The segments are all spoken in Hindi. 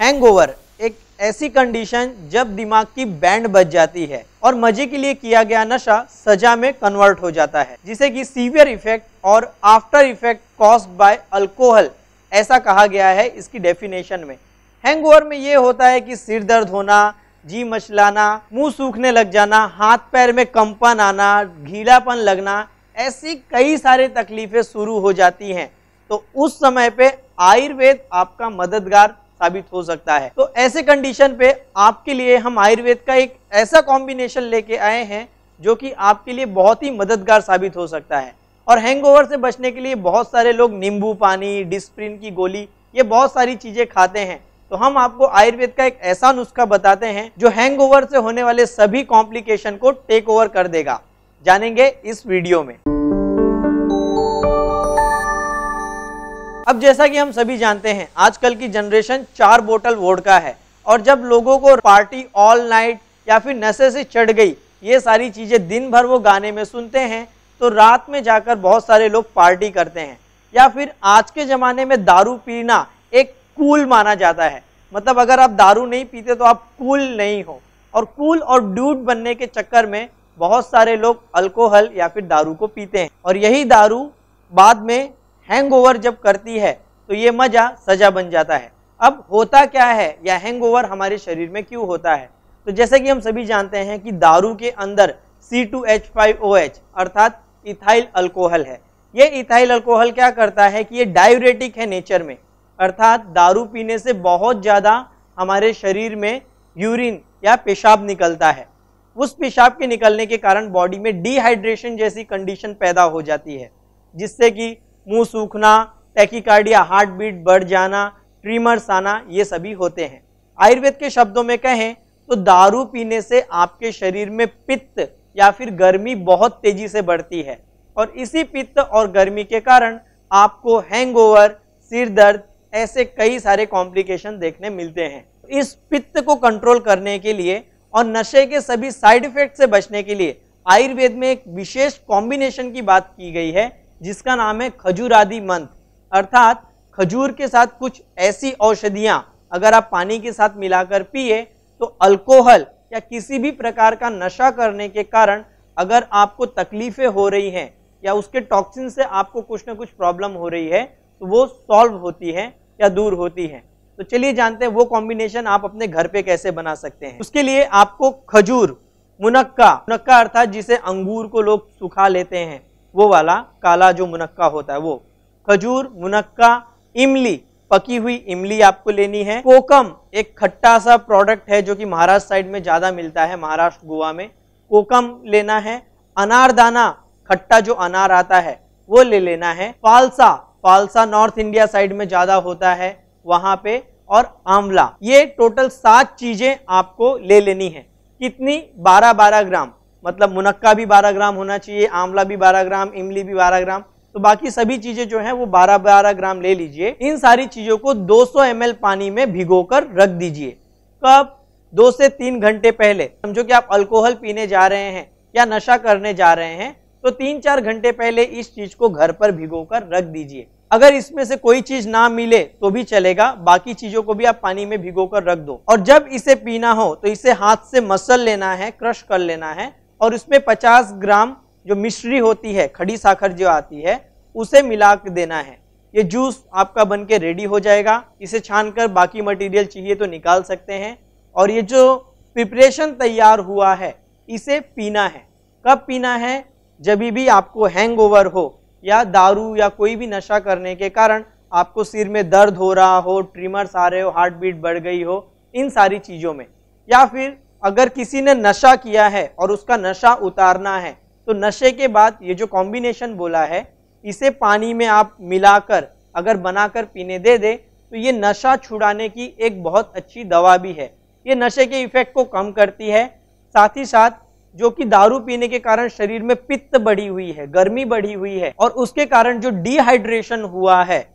हैंगओवर एक ऐसी कंडीशन जब दिमाग की बैंड बच जाती है और मजे के लिए किया गया नशा सजा में कन्वर्ट हो जाता है जिसे कि सीवियर इफेक्ट और after effect cause by alcohol ऐसा कहा गया है इसकी डेफिनेशन में हैंगओवर में ये होता है कि सिर दर्द होना जी मछलाना मुंह सूखने लग जाना हाथ पैर में कंपन आना घीलापन लगना ऐसी कई सारी तकलीफें शुरू हो जाती हैं तो उस समय पे आयुर्वेद आपका मददगार साबित हो सकता है तो ऐसे कंडीशन पे आपके लिए हम आयुर्वेद का एक ऐसा कॉम्बिनेशन लेके आए हैं जो कि आपके लिए बहुत ही मददगार साबित हो सकता है और हैंगओवर से बचने के लिए बहुत सारे लोग नींबू पानी डिस्प्रिन की गोली ये बहुत सारी चीज़ें खाते हैं तो हम आपको आयुर्वेद का एक ऐसा नुस्खा बताते हैं जो हैंगओवर से होने वाले सभी कॉम्प्लिकेशन को टेक ओवर कर देगा जानेंगे इस वीडियो में अब जैसा कि हम सभी जानते हैं आजकल की जनरेशन चार बोतल वोडका है और जब लोगों को पार्टी ऑल नाइट या फिर नशे से चढ़ गई ये सारी चीज़ें दिन भर वो गाने में सुनते हैं तो रात में जाकर बहुत सारे लोग पार्टी करते हैं या फिर आज के ज़माने में दारू पीना एक कूल माना जाता है मतलब अगर आप दारू नहीं पीते तो आप कूल नहीं हो और कूल और ड्यूट बनने के चक्कर में बहुत सारे लोग अल्कोहल या फिर दारू को पीते हैं और यही दारू बाद में हैंगओवर जब करती है तो ये मजा सजा बन जाता है अब होता क्या है या हैंगओवर हमारे शरीर में क्यों होता है तो जैसे कि हम सभी जानते हैं कि दारू के अंदर C2H5OH अर्थात इथाइल अल्कोहल है ये इथाइल अल्कोहल क्या करता है कि ये डायरेटिक है नेचर में अर्थात दारू पीने से बहुत ज़्यादा हमारे शरीर में यूरिन या पेशाब निकलता है उस पेशाब के निकलने के कारण बॉडी में डिहाइड्रेशन जैसी कंडीशन पैदा हो जाती है जिससे कि मुंह सूखना टैकीकार्डिया हार्ट बीट बढ़ जाना ट्रीमर्स आना ये सभी होते हैं आयुर्वेद के शब्दों में कहें तो दारू पीने से आपके शरीर में पित्त या फिर गर्मी बहुत तेजी से बढ़ती है और इसी पित्त और गर्मी के कारण आपको हैंगओवर सिर दर्द ऐसे कई सारे कॉम्प्लिकेशन देखने मिलते हैं इस पित्त को कंट्रोल करने के लिए और नशे के सभी साइड इफेक्ट से बचने के लिए आयुर्वेद में एक विशेष कॉम्बिनेशन की बात की गई है जिसका नाम है खजूरादि मंत्र अर्थात खजूर के साथ कुछ ऐसी औषधियाँ अगर आप पानी के साथ मिलाकर पिए तो अल्कोहल या किसी भी प्रकार का नशा करने के कारण अगर आपको तकलीफें हो रही हैं या उसके टॉक्सिन से आपको कुछ ना कुछ प्रॉब्लम हो रही है तो वो सॉल्व होती है या दूर होती है तो चलिए जानते हैं वो कॉम्बिनेशन आप अपने घर पे कैसे बना सकते हैं उसके लिए आपको खजूर मुनक्का मुनक्का अर्थात जिसे अंगूर को लोग सुखा लेते हैं वो वाला काला जो मुनक्का होता है वो खजूर मुनक्का इमली पकी हुई इमली आपको लेनी है कोकम एक खट्टा सा प्रोडक्ट है जो कि महाराष्ट्र साइड में ज़्यादा मिलता है महाराष्ट्र गोवा में कोकम लेना है अनारदाना खट्टा जो अनार आता है वो ले लेना है फालसा फालसा नॉर्थ इंडिया साइड में ज़्यादा होता है वहां पे और आंवला ये टोटल सात चीज़ें आपको ले लेनी है कितनी बारह बारह ग्राम मतलब मुनक्का भी 12 ग्राम होना चाहिए आंवला भी 12 ग्राम इमली भी 12 ग्राम तो बाकी सभी चीजें जो है वो 12 12 ग्राम ले लीजिए इन सारी चीजों को 200 सौ पानी में भिगोकर रख दीजिए कब दो से तीन घंटे पहले समझो कि आप अल्कोहल पीने जा रहे हैं या नशा करने जा रहे हैं तो तीन चार घंटे पहले इस चीज को घर पर भिगोकर रख दीजिए अगर इसमें से कोई चीज ना मिले तो भी चलेगा बाकी चीजों को भी आप पानी में भिगोकर रख दो और जब इसे पीना हो तो इसे हाथ से मसल लेना है क्रश कर लेना है और उसमें 50 ग्राम जो मिश्री होती है खड़ी साखर जो आती है उसे मिला के देना है ये जूस आपका बन के रेडी हो जाएगा इसे छान कर बाकी मटेरियल चाहिए तो निकाल सकते हैं और ये जो प्रिपरेशन तैयार हुआ है इसे पीना है कब पीना है जब भी आपको हैंगओवर हो या दारू या कोई भी नशा करने के कारण आपको सिर में दर्द हो रहा हो ट्रिमर्स आ रहे हो हार्ट बीट बढ़ गई हो इन सारी चीज़ों में या फिर अगर किसी ने नशा किया है और उसका नशा उतारना है तो नशे के बाद ये जो कॉम्बिनेशन बोला है इसे पानी में आप मिलाकर अगर बनाकर पीने दे दे तो ये नशा छुड़ाने की एक बहुत अच्छी दवा भी है ये नशे के इफ़ेक्ट को कम करती है साथ ही साथ जो कि दारू पीने के कारण शरीर में पित्त बढ़ी हुई है गर्मी बढ़ी हुई है और उसके कारण जो डिहाइड्रेशन हुआ है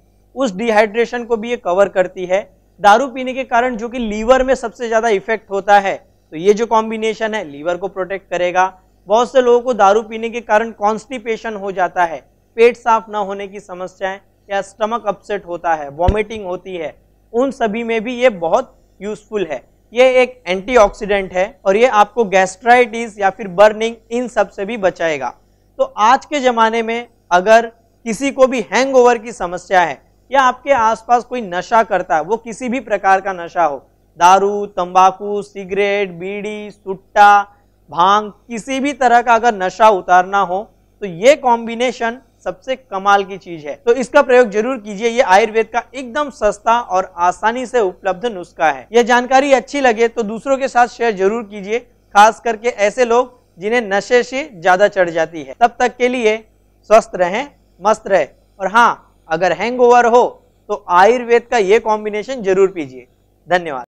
उस डिहाइड्रेशन को भी ये कवर करती है दारू पीने के कारण जो कि लीवर में सबसे ज़्यादा इफेक्ट होता है तो ये जो कॉम्बिनेशन है लीवर को प्रोटेक्ट करेगा बहुत से लोगों को दारू पीने के कारण कॉन्स्टिपेशन हो जाता है पेट साफ ना होने की समस्याएं या स्टमक अपसेट होता है वॉमिटिंग होती है उन सभी में भी ये बहुत यूजफुल है ये एक एंटीऑक्सीडेंट है और ये आपको गैस्ट्राइटिस या फिर बर्निंग इन सब से भी बचाएगा तो आज के ज़माने में अगर किसी को भी हैंगओवर की समस्या है या आपके आसपास कोई नशा करता है वो किसी भी प्रकार का नशा हो दारू तंबाकू सिगरेट बीड़ी सुट्टा भांग किसी भी तरह का अगर नशा उतारना हो तो ये कॉम्बिनेशन सबसे कमाल की चीज है तो इसका प्रयोग जरूर कीजिए ये आयुर्वेद का एकदम सस्ता और आसानी से उपलब्ध नुस्खा है यह जानकारी अच्छी लगे तो दूसरों के साथ शेयर जरूर कीजिए खास करके ऐसे लोग जिन्हें नशे से ज्यादा चढ़ जाती है तब तक के लिए स्वस्थ रहें मस्त रहे और हाँ अगर हैंगओवर हो तो आयुर्वेद का ये कॉम्बिनेशन जरूर पीजिए धन्यवाद